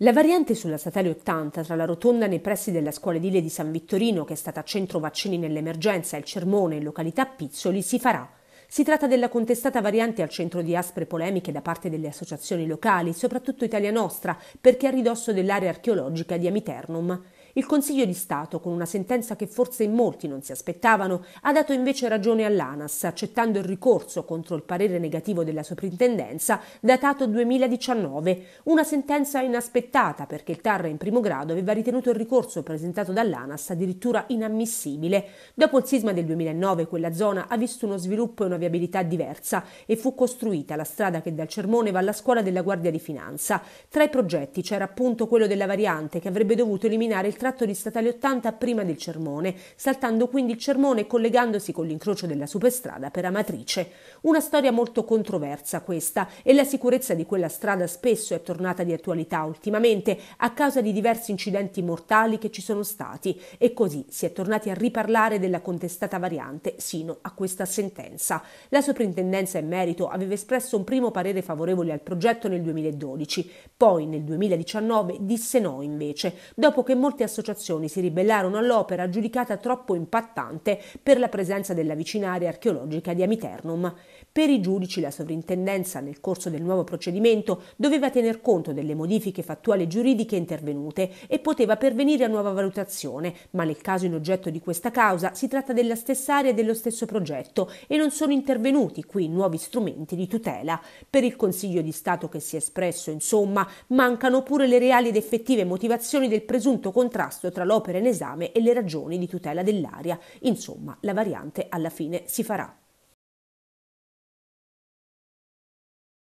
La variante sulla statale 80 tra la rotonda nei pressi della scuola edile di San Vittorino, che è stata centro vaccini nell'emergenza, e il Cermone in località Pizzoli, si farà. Si tratta della contestata variante al centro di aspre polemiche da parte delle associazioni locali, soprattutto Italia Nostra, perché a ridosso dell'area archeologica di Amiternum. Il Consiglio di Stato, con una sentenza che forse in molti non si aspettavano, ha dato invece ragione all'ANAS, accettando il ricorso contro il parere negativo della soprintendenza datato 2019, una sentenza inaspettata perché il TAR in primo grado aveva ritenuto il ricorso presentato dall'ANAS addirittura inammissibile. Dopo il sisma del 2009 quella zona ha visto uno sviluppo e una viabilità diversa e fu costruita la strada che dal Cermone va alla scuola della Guardia di Finanza. Tra i progetti c'era appunto quello della variante che avrebbe dovuto eliminare il traffico tratto di Statale 80 prima del Cermone, saltando quindi il Cermone e collegandosi con l'incrocio della superstrada per Amatrice. Una storia molto controversa questa e la sicurezza di quella strada spesso è tornata di attualità ultimamente a causa di diversi incidenti mortali che ci sono stati e così si è tornati a riparlare della contestata variante sino a questa sentenza. La soprintendenza in merito aveva espresso un primo parere favorevole al progetto nel 2012, poi nel 2019 disse no invece, dopo che molti associati associazioni si ribellarono all'opera giudicata troppo impattante per la presenza della vicina area archeologica di Amiternum. Per i giudici la sovrintendenza nel corso del nuovo procedimento doveva tener conto delle modifiche fattuali e giuridiche intervenute e poteva pervenire a nuova valutazione, ma nel caso in oggetto di questa causa si tratta della stessa area e dello stesso progetto e non sono intervenuti qui nuovi strumenti di tutela. Per il Consiglio di Stato che si è espresso, insomma, mancano pure le reali ed effettive motivazioni del presunto contratto contrasto tra l'opera in esame e le ragioni di tutela dell'aria. Insomma, la variante alla fine si farà.